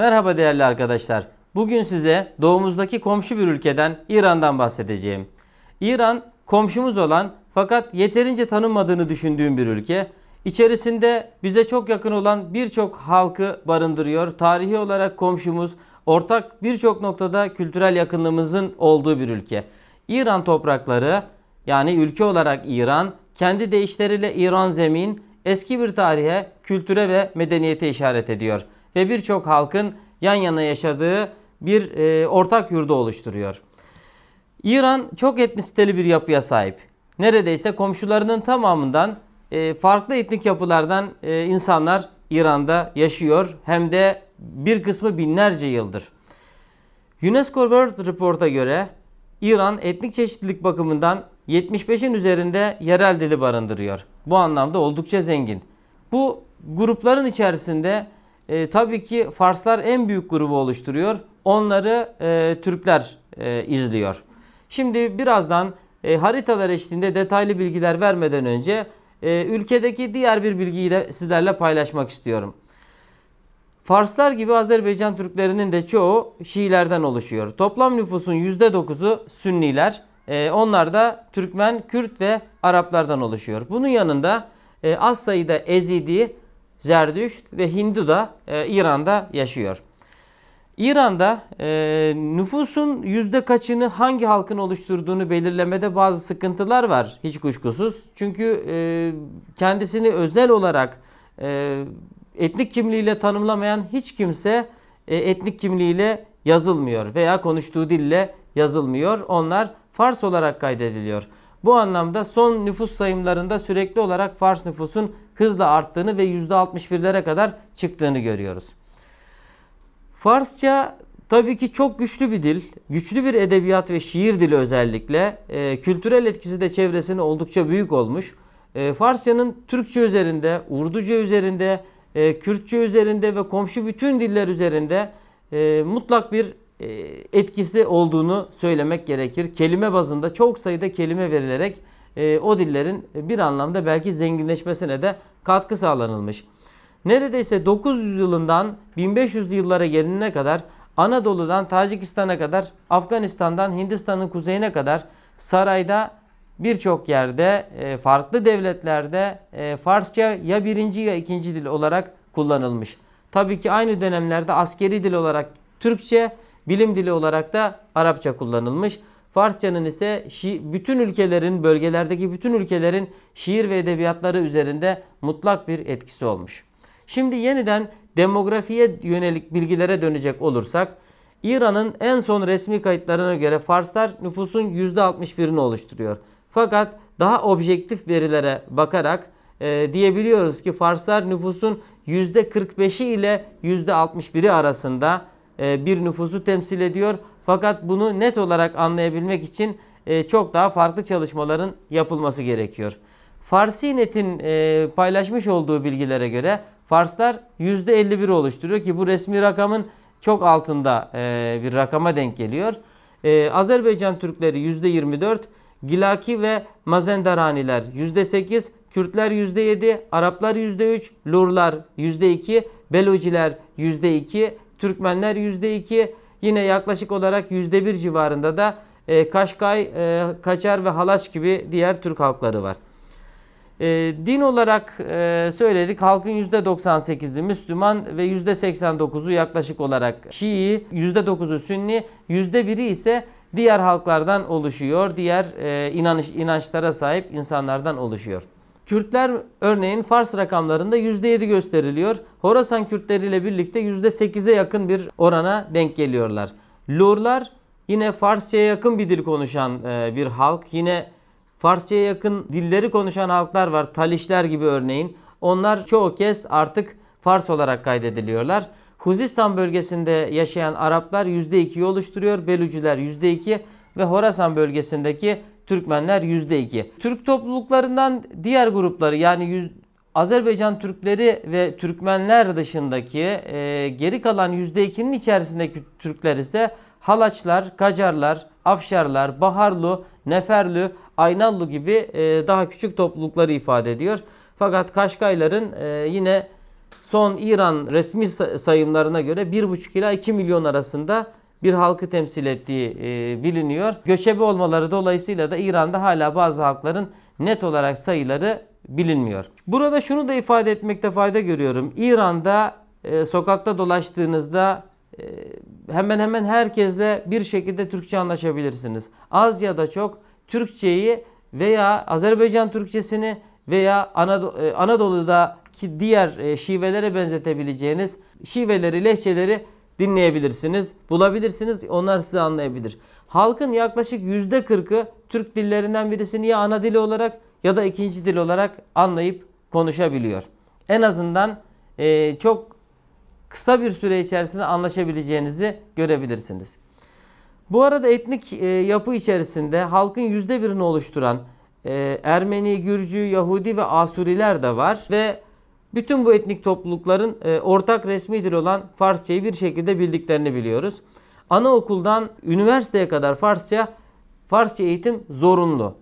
Merhaba değerli arkadaşlar. Bugün size doğumuzdaki komşu bir ülkeden İran'dan bahsedeceğim. İran komşumuz olan fakat yeterince tanınmadığını düşündüğüm bir ülke. İçerisinde bize çok yakın olan birçok halkı barındırıyor. Tarihi olarak komşumuz, ortak birçok noktada kültürel yakınlığımızın olduğu bir ülke. İran toprakları yani ülke olarak İran kendi deyişleriyle İran zemin eski bir tarihe, kültüre ve medeniyete işaret ediyor ve birçok halkın yan yana yaşadığı bir e, ortak yurdu oluşturuyor. İran çok etnisiteli bir yapıya sahip. Neredeyse komşularının tamamından e, farklı etnik yapılardan e, insanlar İran'da yaşıyor. Hem de bir kısmı binlerce yıldır. UNESCO World Report'a göre İran etnik çeşitlilik bakımından 75'in üzerinde yerel dili barındırıyor. Bu anlamda oldukça zengin. Bu grupların içerisinde e, tabii ki Farslar en büyük grubu oluşturuyor. Onları e, Türkler e, izliyor. Şimdi birazdan e, haritalar eşliğinde detaylı bilgiler vermeden önce e, ülkedeki diğer bir bilgiyi de sizlerle paylaşmak istiyorum. Farslar gibi Azerbaycan Türklerinin de çoğu Şiilerden oluşuyor. Toplam nüfusun %9'u Sünniler. E, onlar da Türkmen, Kürt ve Araplardan oluşuyor. Bunun yanında e, az sayıda Ezidi Zerdüşt ve Hindu da e, İran'da yaşıyor. İran'da e, nüfusun yüzde kaçını hangi halkın oluşturduğunu belirlemede bazı sıkıntılar var hiç kuşkusuz. Çünkü e, kendisini özel olarak e, etnik kimliğiyle tanımlamayan hiç kimse e, etnik kimliğiyle yazılmıyor veya konuştuğu dille yazılmıyor. Onlar Fars olarak kaydediliyor. Bu anlamda son nüfus sayımlarında sürekli olarak Fars nüfusun hızla arttığını ve %61'lere kadar çıktığını görüyoruz. Farsça tabii ki çok güçlü bir dil, güçlü bir edebiyat ve şiir dili özellikle. E, kültürel etkisi de çevresine oldukça büyük olmuş. E, Farsçanın Türkçe üzerinde, Urduca üzerinde, e, Kürtçe üzerinde ve komşu bütün diller üzerinde e, mutlak bir e, etkisi olduğunu söylemek gerekir. Kelime bazında çok sayıda kelime verilerek e, o dillerin bir anlamda belki zenginleşmesine de katkı sağlanılmış. Neredeyse 900 yılından 1500 yıllara gelinene kadar Anadolu'dan Tacikistan'a kadar, Afganistan'dan Hindistan'ın kuzeyine kadar sarayda birçok yerde e, farklı devletlerde e, Farsça ya birinci ya ikinci dil olarak kullanılmış. Tabii ki aynı dönemlerde askeri dil olarak Türkçe, bilim dili olarak da Arapça kullanılmış. Farsçanın ise şi, bütün ülkelerin, bölgelerdeki bütün ülkelerin şiir ve edebiyatları üzerinde mutlak bir etkisi olmuş. Şimdi yeniden demografiye yönelik bilgilere dönecek olursak, İran'ın en son resmi kayıtlarına göre Farslar nüfusun %61'ini oluşturuyor. Fakat daha objektif verilere bakarak e, diyebiliyoruz ki Farslar nüfusun %45'i ile %61'i arasında e, bir nüfusu temsil ediyor. Fakat bunu net olarak anlayabilmek için e, çok daha farklı çalışmaların yapılması gerekiyor. Farsinet'in e, paylaşmış olduğu bilgilere göre Farslar %51 oluşturuyor ki bu resmi rakamın çok altında e, bir rakama denk geliyor. E, Azerbaycan Türkleri %24, Gilaki ve Mazendaraniler %8, Kürtler %7, Araplar %3, Lurlar %2, Beluciler %2, Türkmenler %2, Yine yaklaşık olarak %1 civarında da e, Kaşkay, e, Kaçar ve Halaç gibi diğer Türk halkları var. E, din olarak e, söyledik halkın %98'i Müslüman ve %89'u yaklaşık olarak Şii, %9'u Sünni, %1'i ise diğer halklardan oluşuyor, diğer e, inanış, inançlara sahip insanlardan oluşuyor. Kürtler örneğin Fars rakamlarında %7 gösteriliyor. Horasan Kürtleri ile birlikte %8'e yakın bir orana denk geliyorlar. Lurlar yine Farsça'ya yakın bir dil konuşan e, bir halk. Yine Farsça'ya yakın dilleri konuşan halklar var. Talişler gibi örneğin. Onlar çoğu kez artık Fars olarak kaydediliyorlar. Huzistan bölgesinde yaşayan Araplar %2'yi oluşturuyor. Belücüler %2 ve Horasan bölgesindeki Türkmenler %2. Türk topluluklarından diğer grupları yani 100, Azerbaycan Türkleri ve Türkmenler dışındaki e, geri kalan %2'nin içerisindeki Türkler ise Halaçlar, Kacarlar, Afşarlar, Baharlu, Neferlü, Aynallu gibi e, daha küçük toplulukları ifade ediyor. Fakat Kaşkayların e, yine son İran resmi sayımlarına göre 1,5 ila 2 milyon arasında bir halkı temsil ettiği e, biliniyor. Göçebe olmaları dolayısıyla da İran'da hala bazı halkların net olarak sayıları bilinmiyor. Burada şunu da ifade etmekte fayda görüyorum. İran'da e, sokakta dolaştığınızda e, hemen hemen herkesle bir şekilde Türkçe anlaşabilirsiniz. Az ya da çok Türkçeyi veya Azerbaycan Türkçesini veya Anadolu'daki diğer şivelere benzetebileceğiniz şiveleri, lehçeleri dinleyebilirsiniz, bulabilirsiniz. Onlar sizi anlayabilir. Halkın yaklaşık %40'ı Türk dillerinden birisini ya ana dili olarak ya da ikinci dil olarak anlayıp konuşabiliyor. En azından e, çok kısa bir süre içerisinde anlaşabileceğinizi görebilirsiniz. Bu arada etnik e, yapı içerisinde halkın yüzde birini oluşturan e, Ermeni, Gürcü, Yahudi ve Asuriler de var ve bütün bu etnik toplulukların e, ortak resmi dil olan Farsçayı bir şekilde bildiklerini biliyoruz. Anaokuldan üniversiteye kadar Farsça, Farsça eğitim zorunlu.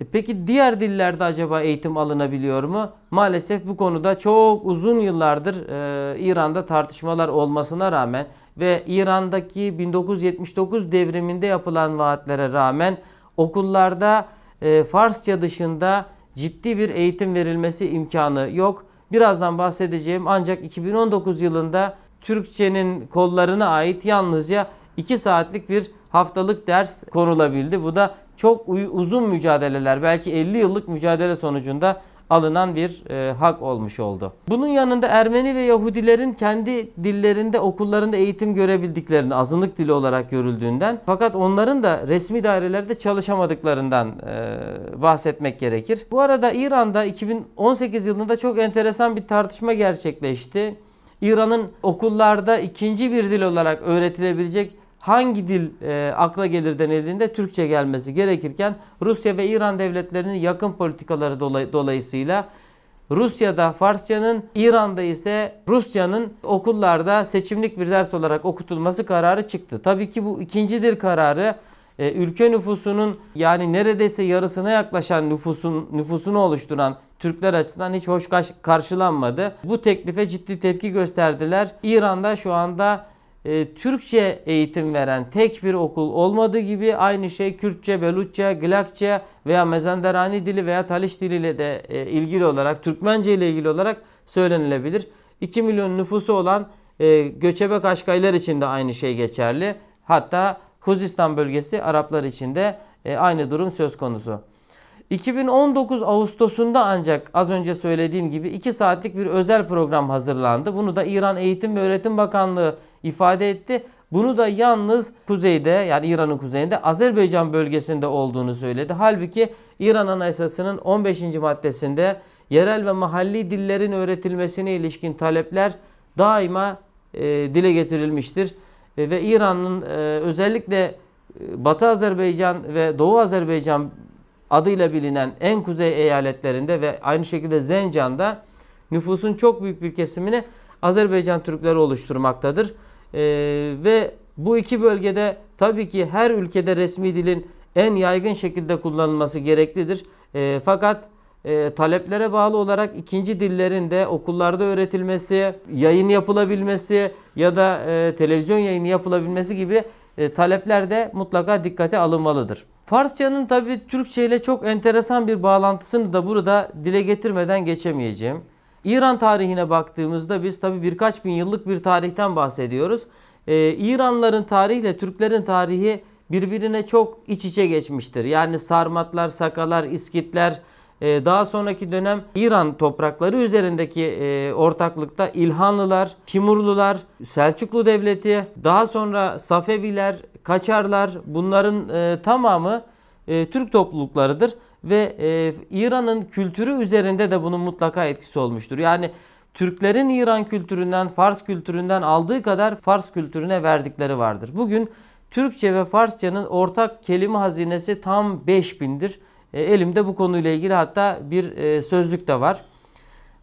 E peki diğer dillerde acaba eğitim alınabiliyor mu? Maalesef bu konuda çok uzun yıllardır e, İran'da tartışmalar olmasına rağmen ve İran'daki 1979 devriminde yapılan vaatlere rağmen okullarda e, Farsça dışında ciddi bir eğitim verilmesi imkanı yok birazdan bahsedeceğim ancak 2019 yılında Türkçenin kollarına ait yalnızca 2 saatlik bir haftalık ders konulabildi. Bu da çok uzun mücadeleler belki 50 yıllık mücadele sonucunda alınan bir e, hak olmuş oldu. Bunun yanında Ermeni ve Yahudilerin kendi dillerinde okullarında eğitim görebildiklerini azınlık dili olarak görüldüğünden fakat onların da resmi dairelerde çalışamadıklarından e, bahsetmek gerekir. Bu arada İran'da 2018 yılında çok enteresan bir tartışma gerçekleşti. İran'ın okullarda ikinci bir dil olarak öğretilebilecek hangi dil e, akla gelir denildiğinde Türkçe gelmesi gerekirken Rusya ve İran devletlerinin yakın politikaları dolay dolayısıyla Rusya'da Farsçanın, İran'da ise Rusçanın okullarda seçimlik bir ders olarak okutulması kararı çıktı. Tabii ki bu ikinci dil kararı e, ülke nüfusunun yani neredeyse yarısına yaklaşan nüfusun nüfusunu oluşturan Türkler açısından hiç hoş karşılanmadı. Bu teklife ciddi tepki gösterdiler. İran'da şu anda e, Türkçe eğitim veren tek bir okul olmadığı gibi aynı şey Kürtçe, Belutçe, Glakçe veya Mezenderani dili veya Taliş diliyle de e, ilgili olarak Türkmence ile ilgili olarak söylenilebilir. 2 milyon nüfusu olan e, göçebe kaşkaylar için de aynı şey geçerli. Hatta Huzistan bölgesi Araplar için de e, aynı durum söz konusu. 2019 Ağustos'unda ancak az önce söylediğim gibi 2 saatlik bir özel program hazırlandı. Bunu da İran Eğitim ve Öğretim Bakanlığı ifade etti. Bunu da yalnız kuzeyde yani İran'ın kuzeyinde Azerbaycan bölgesinde olduğunu söyledi. Halbuki İran Anayasası'nın 15. maddesinde yerel ve mahalli dillerin öğretilmesine ilişkin talepler daima e, dile getirilmiştir. E, ve İran'ın e, özellikle e, Batı Azerbaycan ve Doğu Azerbaycan adıyla bilinen en kuzey eyaletlerinde ve aynı şekilde Zencan'da nüfusun çok büyük bir kesimini Azerbaycan Türkleri oluşturmaktadır. E, ve bu iki bölgede tabii ki her ülkede resmi dilin en yaygın şekilde kullanılması gereklidir. E, fakat e, taleplere bağlı olarak ikinci dillerin de okullarda öğretilmesi, yayın yapılabilmesi ya da e, televizyon yayını yapılabilmesi gibi e, talepler de mutlaka dikkate alınmalıdır. Farsçanın tabii Türkçe ile çok enteresan bir bağlantısını da burada dile getirmeden geçemeyeceğim. İran tarihine baktığımızda biz tabi birkaç bin yıllık bir tarihten bahsediyoruz. Ee, İranların tarihiyle Türklerin tarihi birbirine çok iç içe geçmiştir. Yani Sarmatlar, Sakalar, İskitler e, daha sonraki dönem İran toprakları üzerindeki e, ortaklıkta İlhanlılar, Timurlular, Selçuklu Devleti, daha sonra Safeviler, Kaçarlar bunların e, tamamı e, Türk topluluklarıdır ve e, İran'ın kültürü üzerinde de bunun mutlaka etkisi olmuştur. Yani Türklerin İran kültüründen, Fars kültüründen aldığı kadar Fars kültürüne verdikleri vardır. Bugün Türkçe ve Farsçanın ortak kelime hazinesi tam 5000'dir. E, elimde bu konuyla ilgili hatta bir e, sözlük de var.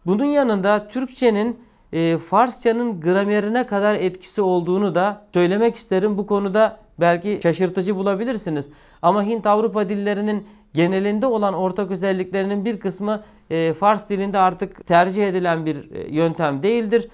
Bunun yanında Türkçenin e, Farsçanın gramerine kadar etkisi olduğunu da söylemek isterim. Bu konuda belki şaşırtıcı bulabilirsiniz. Ama Hint-Avrupa dillerinin genelinde olan ortak özelliklerinin bir kısmı e, Fars dilinde artık tercih edilen bir e, yöntem değildir.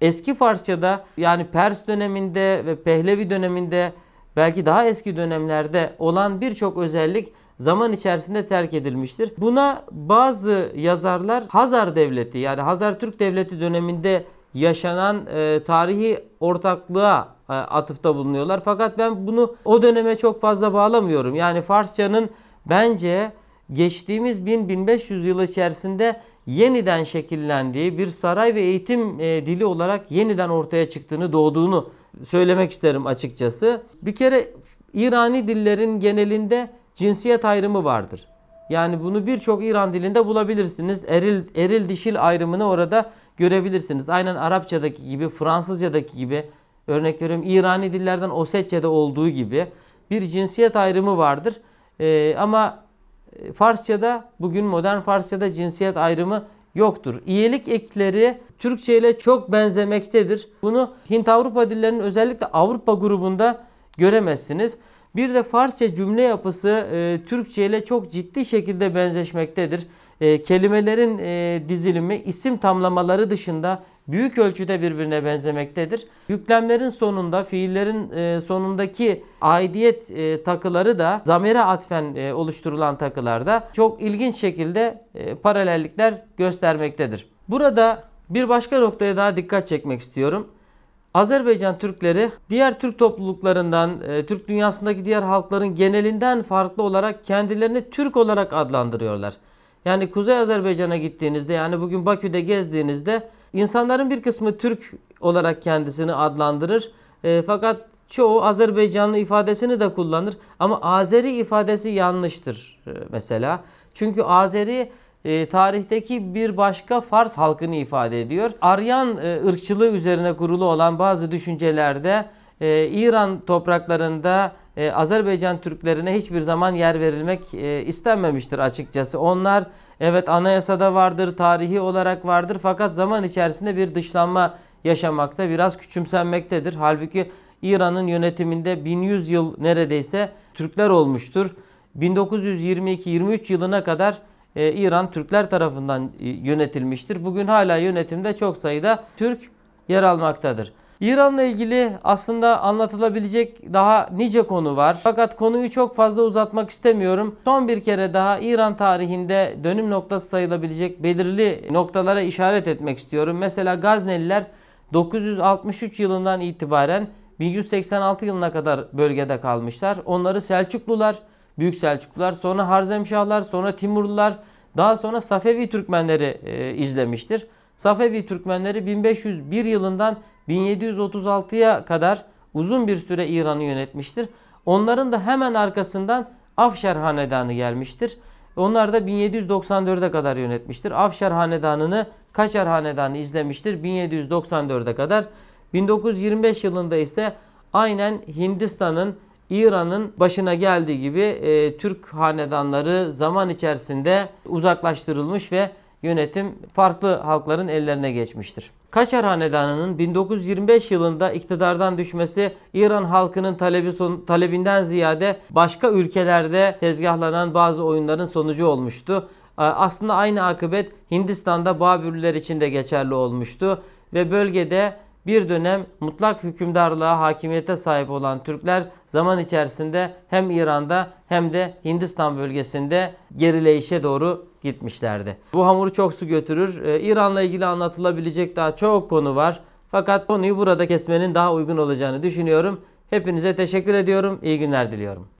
Eski Farsça'da yani Pers döneminde ve Pehlevi döneminde belki daha eski dönemlerde olan birçok özellik zaman içerisinde terk edilmiştir. Buna bazı yazarlar Hazar Devleti yani Hazar Türk Devleti döneminde yaşanan e, tarihi ortaklığa e, atıfta bulunuyorlar. Fakat ben bunu o döneme çok fazla bağlamıyorum. Yani Farsçanın bence geçtiğimiz 1000-1500 yıl içerisinde yeniden şekillendiği bir saray ve eğitim e, dili olarak yeniden ortaya çıktığını, doğduğunu söylemek isterim açıkçası. Bir kere İrani dillerin genelinde cinsiyet ayrımı vardır. Yani bunu birçok İran dilinde bulabilirsiniz. Eril, eril dişil ayrımını orada görebilirsiniz. Aynen Arapçadaki gibi, Fransızcadaki gibi, örnek veriyorum İrani dillerden Osetçe'de olduğu gibi bir cinsiyet ayrımı vardır. Ee, ama e, Farsça'da, bugün modern Farsça'da cinsiyet ayrımı yoktur. İyelik ekleri Türkçe ile çok benzemektedir. Bunu Hint-Avrupa dillerinin özellikle Avrupa grubunda göremezsiniz. Bir de Farsça cümle yapısı e, Türkçe ile çok ciddi şekilde benzeşmektedir e, kelimelerin e, dizilimi isim tamlamaları dışında büyük ölçüde birbirine benzemektedir. Yüklemlerin sonunda fiillerin e, sonundaki aidiyet e, takıları da zamire atfen e, oluşturulan takılarda çok ilginç şekilde e, paralellikler göstermektedir. Burada bir başka noktaya daha dikkat çekmek istiyorum. Azerbaycan Türkleri diğer Türk topluluklarından, e, Türk dünyasındaki diğer halkların genelinden farklı olarak kendilerini Türk olarak adlandırıyorlar. Yani Kuzey Azerbaycan'a gittiğinizde yani bugün Bakü'de gezdiğinizde insanların bir kısmı Türk olarak kendisini adlandırır. E, fakat çoğu Azerbaycanlı ifadesini de kullanır ama Azeri ifadesi yanlıştır e, mesela. Çünkü Azeri e, tarihteki bir başka Fars halkını ifade ediyor. Aryan e, ırkçılığı üzerine kurulu olan bazı düşüncelerde e, İran topraklarında e, Azerbaycan Türklerine hiçbir zaman yer verilmek e, istenmemiştir açıkçası. Onlar evet anayasada vardır, tarihi olarak vardır fakat zaman içerisinde bir dışlanma yaşamakta, biraz küçümsenmektedir. Halbuki İran'ın yönetiminde 1100 yıl neredeyse Türkler olmuştur. 1922-23 yılına kadar e, İran Türkler tarafından e, yönetilmiştir. Bugün hala yönetimde çok sayıda Türk yer almaktadır. İran'la ilgili aslında anlatılabilecek daha nice konu var. Fakat konuyu çok fazla uzatmak istemiyorum. Son bir kere daha İran tarihinde dönüm noktası sayılabilecek belirli noktalara işaret etmek istiyorum. Mesela Gazneliler 963 yılından itibaren 1186 yılına kadar bölgede kalmışlar. Onları Selçuklular, Büyük Selçuklular, sonra Harzemşahlar, sonra Timurlular, daha sonra Safevi Türkmenleri e, izlemiştir. Safevi Türkmenleri 1501 yılından 1736'ya kadar uzun bir süre İran'ı yönetmiştir. Onların da hemen arkasından Afşar Hanedanı gelmiştir. Onlar da 1794'e kadar yönetmiştir. Afşar Hanedanı'nı Kaçar Hanedanı izlemiştir 1794'e kadar. 1925 yılında ise aynen Hindistan'ın İran'ın başına geldiği gibi e, Türk hanedanları zaman içerisinde uzaklaştırılmış ve yönetim farklı halkların ellerine geçmiştir. Kaşar Hanedanı'nın 1925 yılında iktidardan düşmesi İran halkının talebi son, talebinden ziyade başka ülkelerde tezgahlanan bazı oyunların sonucu olmuştu. Aslında aynı akıbet Hindistan'da Babürler için de geçerli olmuştu ve bölgede bir dönem mutlak hükümdarlığa, hakimiyete sahip olan Türkler zaman içerisinde hem İran'da hem de Hindistan bölgesinde gerileyişe doğru gitmişlerdi. Bu hamuru çok su götürür. Ee, İran'la ilgili anlatılabilecek daha çok konu var. Fakat konuyu burada kesmenin daha uygun olacağını düşünüyorum. Hepinize teşekkür ediyorum. İyi günler diliyorum.